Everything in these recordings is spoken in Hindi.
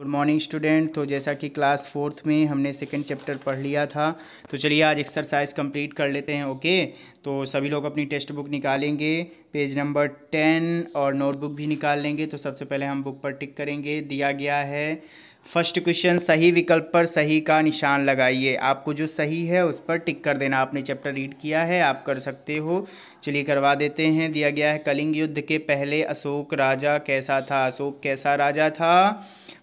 गुड मॉर्निंग स्टूडेंट तो जैसा कि क्लास फोर्थ में हमने सेकेंड चैप्टर पढ़ लिया था तो चलिए आज एक्सरसाइज कंप्लीट कर लेते हैं ओके तो सभी लोग अपनी टेक्स्ट बुक निकालेंगे पेज नंबर टेन और नोटबुक भी निकाल लेंगे तो सबसे पहले हम बुक पर टिक करेंगे दिया गया है फर्स्ट क्वेश्चन सही विकल्प पर सही का निशान लगाइए आपको जो सही है उस पर टिक कर देना आपने चैप्टर रीड किया है आप कर सकते हो चलिए करवा देते हैं दिया गया है कलिंग युद्ध के पहले अशोक राजा कैसा था अशोक कैसा राजा था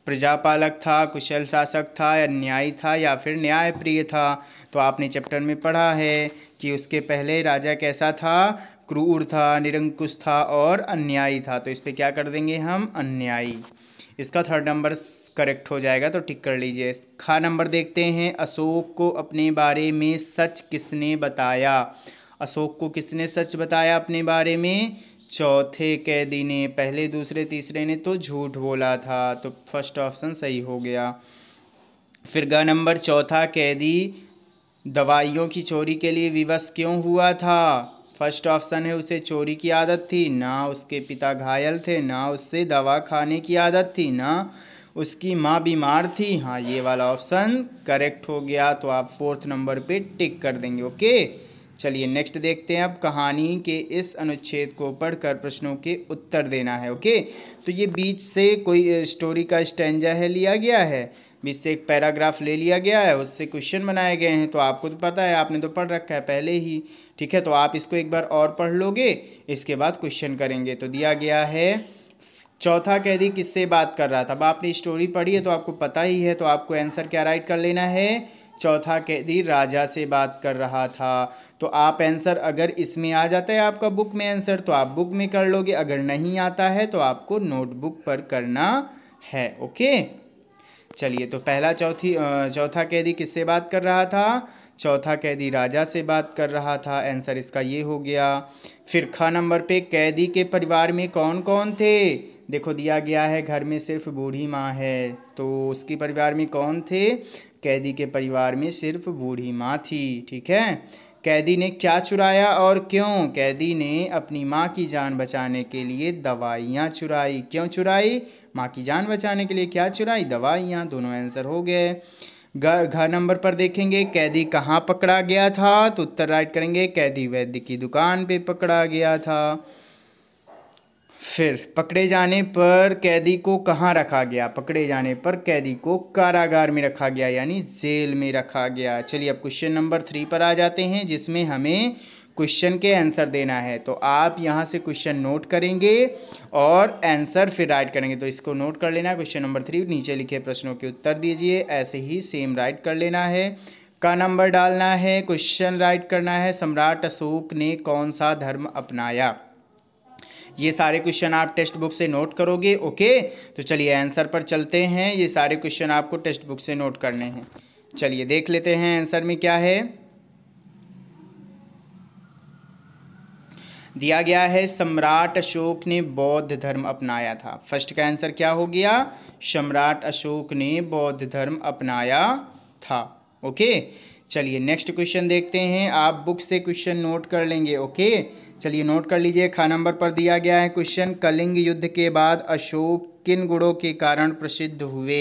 प्रजापालक था कुशल शासक था या न्यायी था या फिर न्यायप्रिय था तो आपने चैप्टर में पढ़ा है कि उसके पहले राजा कैसा था क्रूर था निरंकुश था और अन्यायी था तो इस पर क्या कर देंगे हम अन्यायी इसका थर्ड नंबर करेक्ट हो जाएगा तो टिक कर लीजिए खा नंबर देखते हैं अशोक को अपने बारे में सच किसने बताया अशोक को किसने सच बताया अपने बारे में चौथे कैदी ने पहले दूसरे तीसरे ने तो झूठ बोला था तो फर्स्ट ऑप्शन सही हो गया फिर ग नंबर चौथा कैदी दवाइयों की चोरी के लिए विवश क्यों हुआ था फर्स्ट ऑप्शन है उसे चोरी की आदत थी ना उसके पिता घायल थे ना उससे दवा खाने की आदत थी ना उसकी माँ बीमार थी हाँ ये वाला ऑप्शन करेक्ट हो गया तो आप फोर्थ नंबर पे टिक कर देंगे ओके चलिए नेक्स्ट देखते हैं अब कहानी के इस अनुच्छेद को पढ़कर प्रश्नों के उत्तर देना है ओके तो ये बीच से कोई स्टोरी का स्टेंजा है लिया गया है बीच से एक पैराग्राफ ले लिया गया है उससे क्वेश्चन बनाए गए हैं तो आपको तो पता है आपने तो पढ़ रखा है पहले ही ठीक है तो आप इसको एक बार और पढ़ लोगे इसके बाद क्वेश्चन करेंगे तो दिया गया है चौथा कैदी किससे बात कर रहा था अब आपने स्टोरी पढ़ी है तो आपको पता ही है तो आपको आंसर क्या राइट कर लेना है चौथा कैदी राजा से बात कर रहा था तो आप आंसर अगर इसमें आ जाता है आपका बुक में आंसर तो आप बुक में कर लोगे अगर नहीं आता है तो आपको नोटबुक पर करना है ओके चलिए तो पहला चौथी चौथा कैदी किससे बात कर रहा था चौथा कैदी राजा से बात कर रहा था आंसर इसका ये हो गया फिर खा नंबर पे कैदी के परिवार में कौन कौन थे देखो दिया गया है घर में सिर्फ बूढ़ी माँ है तो उसके परिवार में कौन थे कैदी के परिवार में सिर्फ बूढ़ी माँ थी ठीक है कैदी ने क्या चुराया और क्यों कैदी ने अपनी माँ की जान बचाने के लिए दवाइयाँ चुराई क्यों चुराई माँ की जान बचाने के लिए क्या चुराई दवाइयाँ दोनों आंसर हो गए घर नंबर पर देखेंगे कैदी कहाँ पकड़ा गया था तो उत्तर राइट करेंगे कैदी वैद्य की दुकान पे पकड़ा गया था फिर पकड़े जाने पर कैदी को कहाँ रखा गया पकड़े जाने पर कैदी को कारागार में रखा गया यानी जेल में रखा गया चलिए अब क्वेश्चन नंबर थ्री पर आ जाते हैं जिसमें हमें क्वेश्चन के आंसर देना है तो आप यहाँ से क्वेश्चन नोट करेंगे और आंसर फिर राइट करेंगे तो इसको नोट कर लेना क्वेश्चन नंबर थ्री नीचे लिखे प्रश्नों के उत्तर दीजिए ऐसे ही सेम राइट कर लेना है का नंबर डालना है क्वेश्चन राइट करना है सम्राट अशोक ने कौन सा धर्म अपनाया ये सारे क्वेश्चन आप टेक्स्ट बुक से नोट करोगे ओके तो चलिए आंसर पर चलते हैं ये सारे क्वेश्चन आपको टेक्स्ट बुक से नोट करने हैं चलिए देख लेते हैं आंसर में क्या है दिया गया है सम्राट अशोक ने बौद्ध धर्म अपनाया था फर्स्ट का आंसर क्या हो गया सम्राट अशोक ने बौद्ध धर्म अपनाया था ओके चलिए नेक्स्ट क्वेश्चन देखते हैं आप बुक से क्वेश्चन नोट कर लेंगे ओके चलिए नोट कर लीजिए खा नंबर पर दिया गया है क्वेश्चन कलिंग युद्ध के बाद अशोक किन गुणों के कारण प्रसिद्ध हुए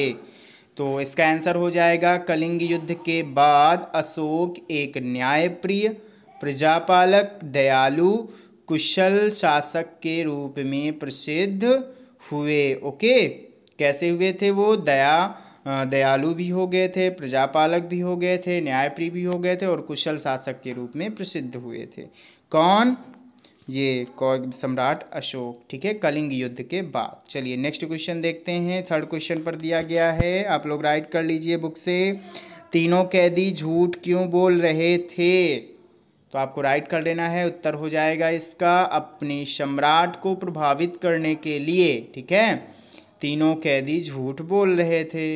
तो इसका आंसर हो जाएगा कलिंग युद्ध के बाद अशोक एक न्यायप्रिय प्रजापालक दयालु कुशल शासक के रूप में प्रसिद्ध हुए ओके कैसे हुए थे वो दया दयालु भी हो गए थे प्रजापालक भी हो गए थे न्यायप्रिय भी हो गए थे और कुशल शासक के रूप में प्रसिद्ध हुए थे कौन ये कौर सम्राट अशोक ठीक है कलिंग युद्ध के बाद चलिए नेक्स्ट क्वेश्चन देखते हैं थर्ड क्वेश्चन पर दिया गया है आप लोग राइट कर लीजिए बुक से तीनों कैदी झूठ क्यों बोल रहे थे तो आपको राइट कर लेना है उत्तर हो जाएगा इसका अपने सम्राट को प्रभावित करने के लिए ठीक है तीनों कैदी झूठ बोल रहे थे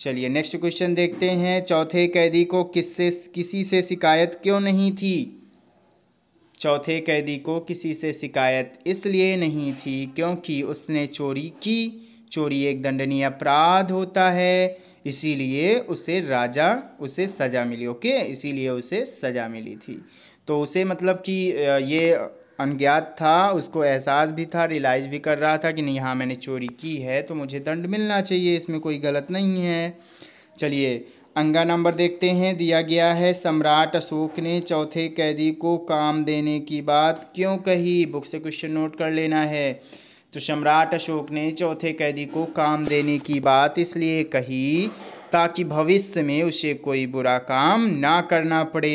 चलिए नेक्स्ट क्वेश्चन देखते हैं चौथे कैदी को किससे किसी से शिकायत क्यों नहीं थी चौथे कैदी को किसी से शिकायत इसलिए नहीं थी क्योंकि उसने चोरी की चोरी एक दंडनीय अपराध होता है इसीलिए उसे राजा उसे सज़ा मिली ओके इसीलिए उसे सज़ा मिली थी तो उसे मतलब कि ये अनज्ञात था उसको एहसास भी था रियलाइज़ भी कर रहा था कि नहीं हाँ मैंने चोरी की है तो मुझे दंड मिलना चाहिए इसमें कोई गलत नहीं है चलिए अंगा नंबर देखते हैं दिया गया है सम्राट अशोक ने चौथे कैदी को काम देने की बात क्यों कही बुक से क्वेश्चन नोट कर लेना है तो सम्राट अशोक ने चौथे कैदी को काम देने की बात इसलिए कही ताकि भविष्य में उसे कोई बुरा काम ना करना पड़े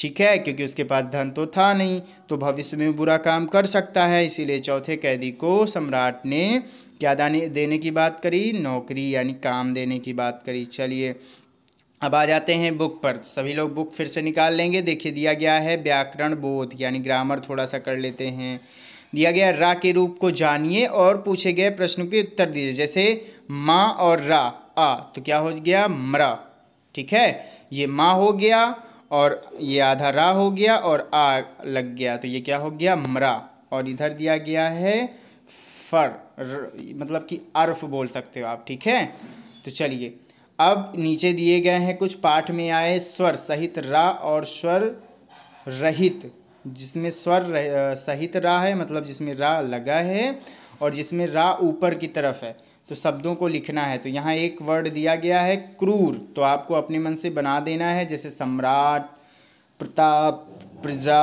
ठीक है क्योंकि उसके पास धन तो था नहीं तो भविष्य में बुरा काम कर सकता है इसीलिए चौथे कैदी को सम्राट ने क्या दाने देने की बात करी नौकरी यानी काम देने की बात करी चलिए अब आ जाते हैं बुक पर सभी लोग बुक फिर से निकाल लेंगे देखिए दिया गया है व्याकरण बोध यानी ग्रामर थोड़ा सा कर लेते हैं दिया गया रा के रूप को जानिए और पूछे गए प्रश्नों के उत्तर दीजिए जैसे माँ और रा आ तो क्या हो गया मरा ठीक है ये माँ हो गया और ये आधा रा हो गया और आ लग गया तो ये क्या हो गया मरा और इधर दिया गया है फर र, मतलब कि अर्फ बोल सकते हो आप ठीक है तो चलिए अब नीचे दिए गए हैं कुछ पाठ में आए स्वर सहित रा और स्वर रहित जिसमें स्वर रह, सहित रा है मतलब जिसमें रा लगा है और जिसमें रा ऊपर की तरफ है तो शब्दों को लिखना है तो यहाँ एक वर्ड दिया गया है क्रूर तो आपको अपने मन से बना देना है जैसे सम्राट प्रताप प्रजा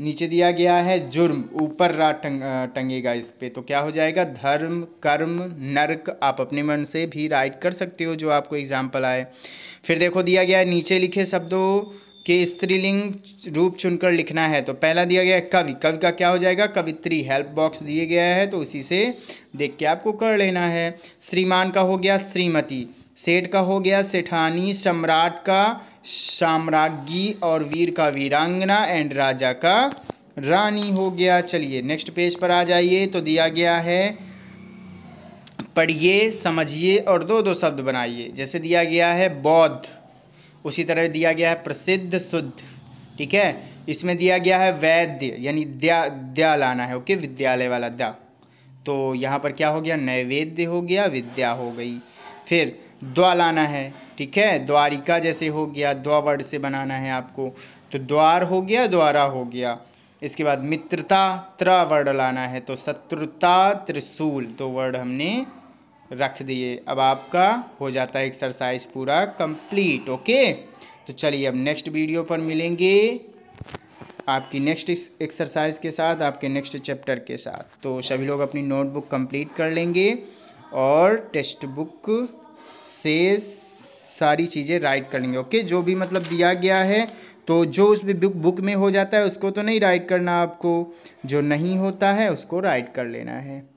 नीचे दिया गया है जुर्म ऊपर रा टंग, टंगेगा इस पर तो क्या हो जाएगा धर्म कर्म नरक आप अपने मन से भी राइट कर सकते हो जो आपको एग्जाम्पल आए फिर देखो दिया गया है नीचे लिखे शब्दों के स्त्रीलिंग रूप चुनकर लिखना है तो पहला दिया गया है कवि कवि का क्या हो जाएगा कवित्री हेल्प बॉक्स दिए गया है तो उसी से देख के आपको कर लेना है श्रीमान का हो गया श्रीमती सेठ का हो गया सेठानी सम्राट का साम्राज्ञी और वीर का वीरांगना एंड राजा का रानी हो गया चलिए नेक्स्ट पेज पर आ जाइए तो दिया गया है पढ़िए समझिए और दो दो शब्द बनाइए जैसे दिया गया है बौद्ध उसी तरह दिया गया है प्रसिद्ध शुद्ध ठीक है इसमें दिया गया है वैद्य यानी द्या द्या लाना है ओके विद्यालय वाला द्या तो यहाँ पर क्या हो गया नैवेद्य हो गया विद्या हो गई फिर द्वा लाना है ठीक है द्वारिका जैसे हो गया द्वा वर्ड से बनाना है आपको तो द्वार हो गया द्वारा हो गया इसके बाद मित्रता त्र वर्ड लाना है तो शत्रुता त्रिशूल तो वर्ड हमने रख दिए अब आपका हो जाता है एक्सरसाइज पूरा कंप्लीट ओके तो चलिए अब नेक्स्ट वीडियो पर मिलेंगे आपकी नेक्स्ट एक्सरसाइज के साथ आपके नेक्स्ट चैप्टर के साथ तो सभी लोग अपनी नोटबुक कंप्लीट कर लेंगे और टेक्स्ट बुक से सारी चीज़ें राइट करेंगे ओके जो भी मतलब दिया गया है तो जो उस बुक बुक में हो जाता है उसको तो नहीं राइट करना आपको जो नहीं होता है उसको राइट कर लेना है